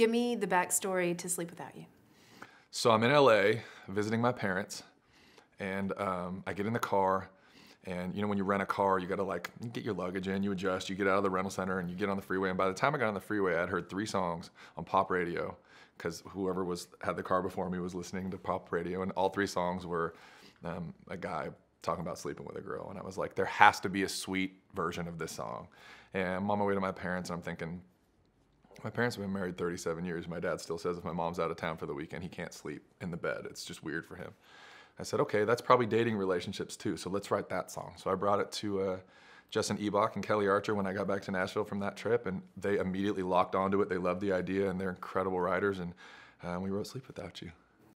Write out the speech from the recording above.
Give me the backstory to Sleep Without You. So I'm in LA visiting my parents, and um, I get in the car. And you know, when you rent a car, you gotta like get your luggage in, you adjust, you get out of the rental center, and you get on the freeway. And by the time I got on the freeway, I'd heard three songs on pop radio, because whoever was had the car before me was listening to pop radio, and all three songs were um, a guy talking about sleeping with a girl. And I was like, there has to be a sweet version of this song. And I'm on my way to my parents, and I'm thinking, my parents have been married 37 years. My dad still says if my mom's out of town for the weekend, he can't sleep in the bed. It's just weird for him. I said, okay, that's probably dating relationships too, so let's write that song. So I brought it to uh, Justin Ebach and Kelly Archer when I got back to Nashville from that trip, and they immediately locked onto it. They loved the idea, and they're incredible writers, and uh, we wrote Sleep Without You.